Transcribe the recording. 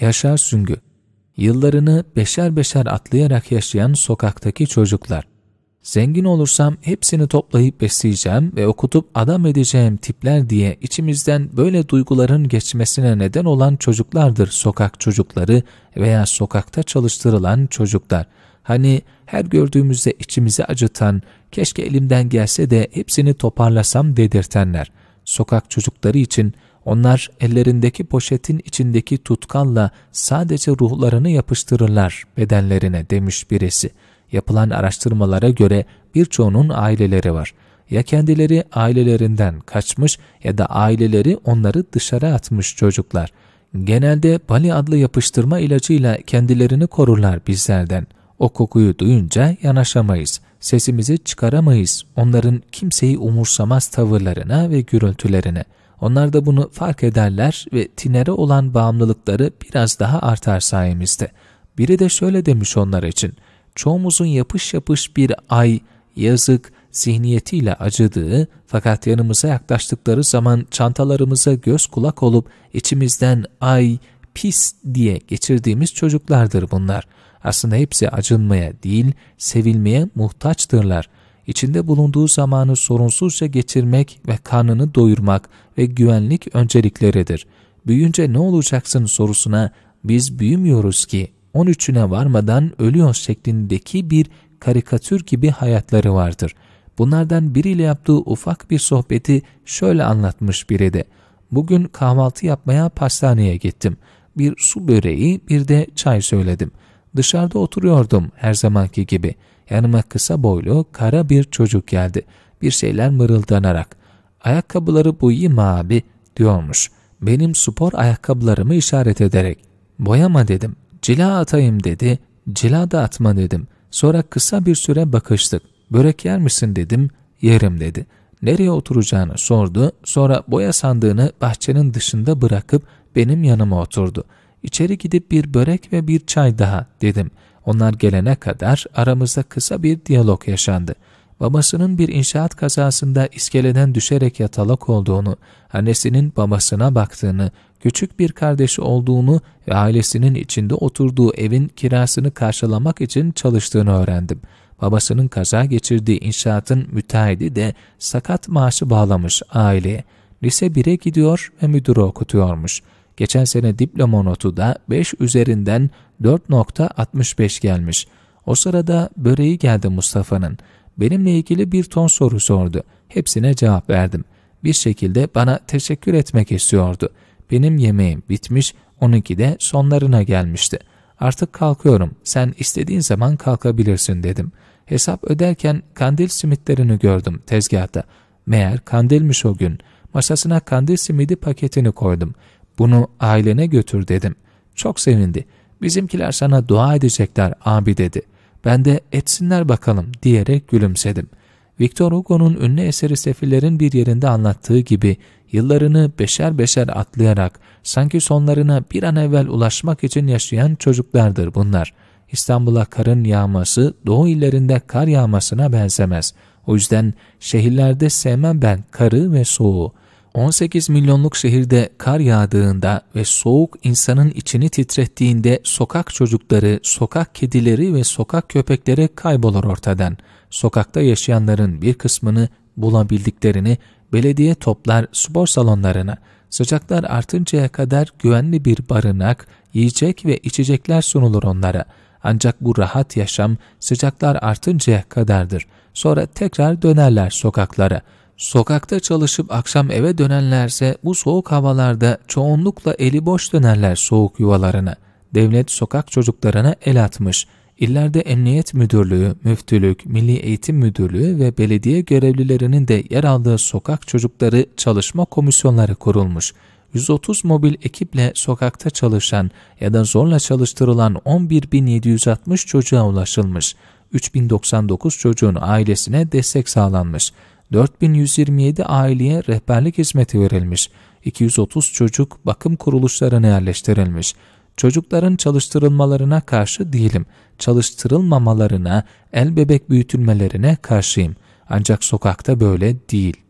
Yaşar Süngü Yıllarını beşer beşer atlayarak yaşayan sokaktaki çocuklar. Zengin olursam hepsini toplayıp besleyeceğim ve okutup adam edeceğim tipler diye içimizden böyle duyguların geçmesine neden olan çocuklardır sokak çocukları veya sokakta çalıştırılan çocuklar. Hani her gördüğümüzde içimizi acıtan, keşke elimden gelse de hepsini toparlasam dedirtenler. Sokak çocukları için onlar ellerindeki poşetin içindeki tutkalla sadece ruhlarını yapıştırırlar bedenlerine demiş birisi. Yapılan araştırmalara göre birçoğunun aileleri var. Ya kendileri ailelerinden kaçmış ya da aileleri onları dışarı atmış çocuklar. Genelde Bali adlı yapıştırma ilacıyla kendilerini korurlar bizlerden.'' O kokuyu duyunca yanaşamayız, sesimizi çıkaramayız onların kimseyi umursamaz tavırlarına ve gürültülerine. Onlar da bunu fark ederler ve tinere olan bağımlılıkları biraz daha artar sayemizde. Biri de şöyle demiş onlar için, çoğumuzun yapış yapış bir ay, yazık, zihniyetiyle acıdığı fakat yanımıza yaklaştıkları zaman çantalarımıza göz kulak olup içimizden ay, pis diye geçirdiğimiz çocuklardır bunlar. Aslında hepsi acınmaya değil, sevilmeye muhtaçtırlar. İçinde bulunduğu zamanı sorunsuzca geçirmek ve karnını doyurmak ve güvenlik öncelikleridir. Büyüyünce ne olacaksın sorusuna biz büyümüyoruz ki 13'üne varmadan ölüyoruz şeklindeki bir karikatür gibi hayatları vardır. Bunlardan biriyle yaptığı ufak bir sohbeti şöyle anlatmış biri de. Bugün kahvaltı yapmaya pastaneye gittim. Bir su böreği bir de çay söyledim. Dışarıda oturuyordum her zamanki gibi. Yanıma kısa boylu, kara bir çocuk geldi. Bir şeyler mırıldanarak. Ayakkabıları bu iyi abi? diyormuş. Benim spor ayakkabılarımı işaret ederek. Boyama dedim. Cila atayım dedi. Cila da atma dedim. Sonra kısa bir süre bakıştık. Börek yer misin dedim. Yerim dedi. Nereye oturacağını sordu. Sonra boya sandığını bahçenin dışında bırakıp benim yanıma oturdu.'' İçeri gidip bir börek ve bir çay daha dedim. Onlar gelene kadar aramızda kısa bir diyalog yaşandı. Babasının bir inşaat kazasında iskeleden düşerek yatalak olduğunu, annesinin babasına baktığını, küçük bir kardeşi olduğunu ve ailesinin içinde oturduğu evin kirasını karşılamak için çalıştığını öğrendim. Babasının kaza geçirdiği inşaatın müteahhidi de sakat maaşı bağlamış aileye. Lise 1'e gidiyor ve müdürü okutuyormuş. Geçen sene diploma notu da 5 üzerinden 4.65 gelmiş. O sırada böreği geldi Mustafa'nın. Benimle ilgili bir ton soru sordu. Hepsine cevap verdim. Bir şekilde bana teşekkür etmek istiyordu. Benim yemeğim bitmiş, onunki de sonlarına gelmişti. Artık kalkıyorum, sen istediğin zaman kalkabilirsin dedim. Hesap öderken kandil simitlerini gördüm tezgahta. Meğer kandilmiş o gün. Masasına kandil simidi paketini koydum. Bunu ailene götür dedim. Çok sevindi. Bizimkiler sana dua edecekler abi dedi. Ben de etsinler bakalım diyerek gülümsedim. Victor Hugo'nun ünlü eseri Sefillerin bir yerinde anlattığı gibi yıllarını beşer beşer atlayarak sanki sonlarına bir an evvel ulaşmak için yaşayan çocuklardır bunlar. İstanbul'a karın yağması doğu illerinde kar yağmasına benzemez. O yüzden şehirlerde sevmem ben karı ve soğuğu. 18 milyonluk şehirde kar yağdığında ve soğuk insanın içini titrettiğinde sokak çocukları, sokak kedileri ve sokak köpekleri kaybolur ortadan. Sokakta yaşayanların bir kısmını bulabildiklerini belediye toplar spor salonlarına. Sıcaklar artıncaya kadar güvenli bir barınak, yiyecek ve içecekler sunulur onlara. Ancak bu rahat yaşam sıcaklar artıncaya kadardır. Sonra tekrar dönerler sokaklara.'' Sokakta çalışıp akşam eve dönenlerse bu soğuk havalarda çoğunlukla eli boş dönerler soğuk yuvalarına. Devlet sokak çocuklarına el atmış. İllerde emniyet müdürlüğü, müftülük, milli eğitim müdürlüğü ve belediye görevlilerinin de yer aldığı sokak çocukları çalışma komisyonları kurulmuş. 130 mobil ekiple sokakta çalışan ya da zorla çalıştırılan 11.760 çocuğa ulaşılmış. 3099 çocuğun ailesine destek sağlanmış. 4127 aileye rehberlik hizmeti verilmiş, 230 çocuk bakım kuruluşlarına yerleştirilmiş. Çocukların çalıştırılmalarına karşı değilim, çalıştırılmamalarına, el bebek büyütülmelerine karşıyım. Ancak sokakta böyle değil.